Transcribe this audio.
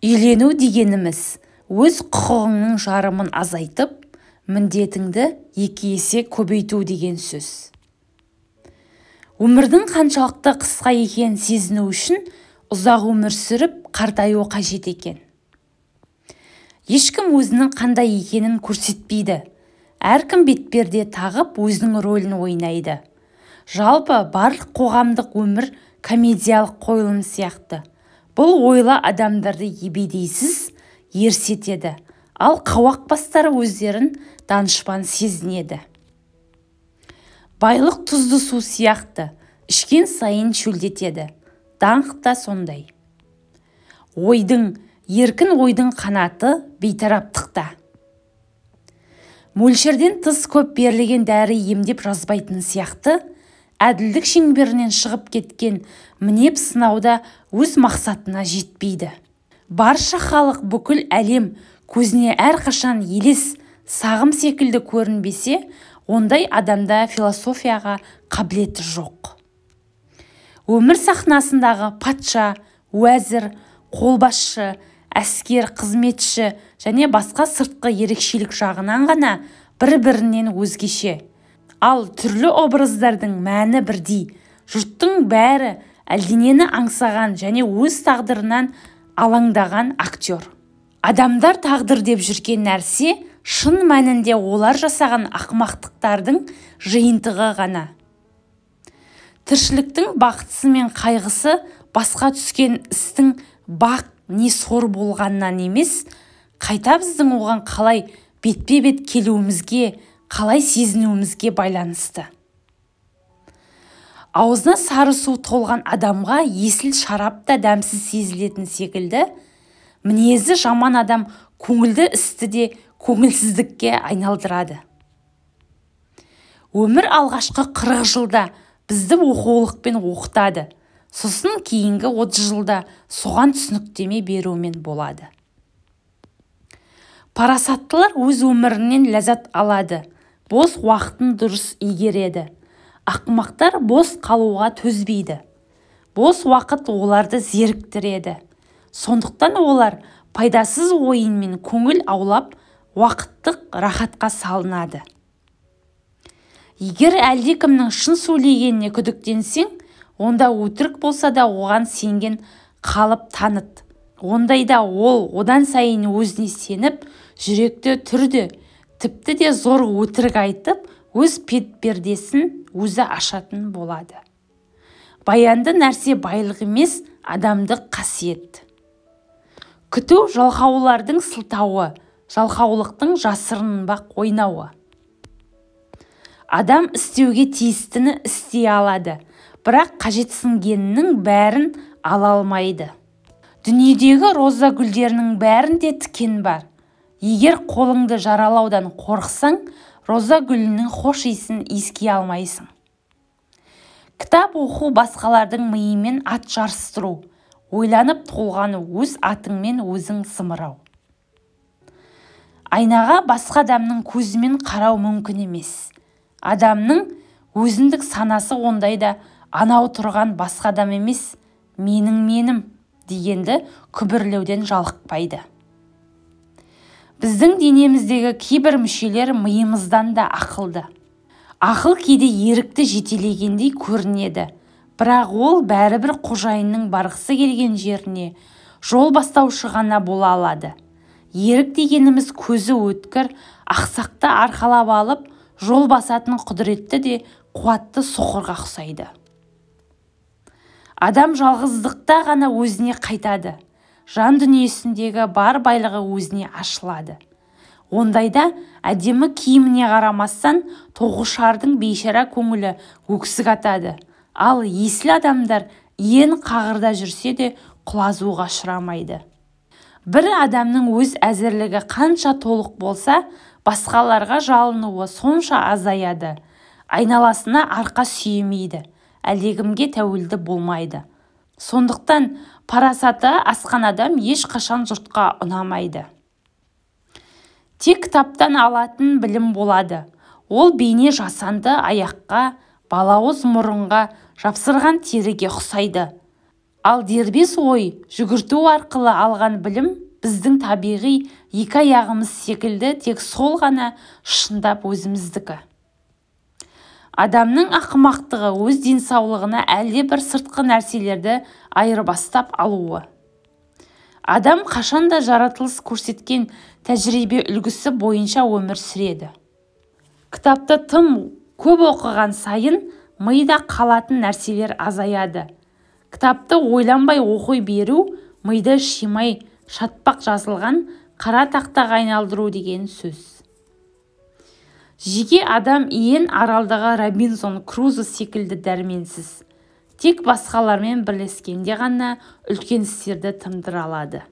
үйлену дегеніміз өз құқығыңның жарымын азайтып міндетіңді екі есе көбейту деген сөз өмірдің қаншалықты қысқа екенін сезіну үшін ұзақ өмір сүріп қартаю қажет екен ешкім өзінің қандай екенін көрсетпейді әркім бетперде тағып өзінің рөлін ойнайды жалпы барлық қоғамдық өмір комедиялық қойылым сияқты бұл ойлы адамдарды ебедейсіз ерсетеді ал қауақ бастары өздерін данышпан сезінеді байлық тұзды су сияқты ішкен сайын шөлдетеді даңқ сондай ойдың еркін ойдың қанаты бейтараптықта мөлшерден тыс көп берілген дәрі емдеп жазбайтын сияқты әділдік шеңберінен шығып кеткен мінеп сынауда өз мақсатына жетпейді барша халық бүкіл әлем көзіне әрқашан елес сағым секілді көрінбесе ондай адамда философияға қабілеті жоқ өмір сахнасындағы патша уәзір қолбасшы әскер қызметші және басқа сыртқы ерекшелік жағынан ғана бір бірінен өзгеше ал түрлі образдардың мәні бірдей жұрттың бәрі әлденені аңсаған және өз тағдырынан алаңдаған актер адамдар тағдыр деп жүрген нәрсе шын мәнінде олар жасаған ақымақтықтардың жиынтығы ғана тіршіліктің бақытысы мен қайғысы басқа түскен істің бақ не сор болғанынан емес қайта біздің оған қалай бетпе бет келуімізге қалай сезінуімізге байланысты аузына сары су толған адамға есіл шарап та дәмсіз сезілетін секілді мінезі жаман адам көңілді істі де көңілсіздікке айналдырады өмір алғашқы қырық жылда бізді оқулықпен оқытады сосын кейінгі отыз жылда соған түсініктеме берумен болады парасаттылар өз өмірінен ләззат алады бос уақытын дұрыс игереді ақымақтар бос қалуға төзбейді бос уақыт оларды зеріктіреді сондықтан олар пайдасыз ойынмен көңіл аулап уақыттық рахатқа салынады егер әлдекімнің шын сөйлегеніне күдіктенсең онда өтірік болса да оған сенген қалып таныт ондайда ол одан сайын өзіне сеніп жүректі түрде тіпті де зор өтірік айтып өз бетпердесін өзі ашатын болады баянды нәрсе байлық емес адамдық қасиет күту жалқаулардың сылтауы жалқаулықтың жасырынбақ ойнауы адам істеуге тиістіні істей алады бірақ қажетсінгеннің бәрін ала алмайды дүниедегі роза гүлдерінің бәрінде тікен бар егер қолыңды жаралаудан қорықсаң роза гүлінің хош иісін еске алмайсың кітап оқу басқалардың миымен ат жарыстыру ойланып толғаны өз атыңмен өзің сымырау. айнаға басқа адамның көзімен қарау мүмкін емес адамның өзіндік санасы ондайда анау тұрған басқа адам емес менің менім дегенді күбірлеуден жалықпайды біздің денеміздегі кейбір мүшелер миымыздан да ақылды ақыл кейде ерікті жетелегендей көрінеді бірақ ол бәрібір қожайынның барғысы келген жеріне жол бастаушы ғана бола алады ерік дегеніміз көзі өткір ақсақты арқалап алып жол басатын құдіретті де қуатты соқырға ұқсайды адам жалғыздықта ғана өзіне қайтады жан дүниесіндегі бар байлығы өзіне ашылады ондайда әдемі киіміне қарамастан тоғышардың бейшара көңілі өксік атады ал есіл адамдар ен қағырда жүрсе де құлазуға шырамайды. бір адамның өз әзірлігі қанша толық болса басқаларға жалынуы сонша азаяды айналасына арқа сүйемейді әлдекімге тәуелді болмайды сондықтан парасаты асқан адам ешқашан жұртқа ұнамайды тек кітаптан алатын білім болады ол бейне жасанды аяққа балауыз мұрынға жапсырған теріге ұқсайды ал дербес ой жүгірту арқылы алған білім біздің табиғи екі аяғымыз секілді тек сол ғана шындап өзіміздікі адамның ақымақтығы өз денсаулығына бір сыртқы нәрселерді айырбастап алуы адам қашанда жаратылыс көрсеткен тәжірибе үлгісі бойынша өмір сүреді кітапты тым көп оқыған сайын мида қалатын нәрселер азаяды кітапты ойланбай оқи беру миды шимай шатпақ жазылған қара тақтаға айналдыру деген сөз жеке адам иен аралдағы робинзон крузо секілді дәрменсіз тек басқалармен бірлескенде ғана үлкен істерді тындыра алады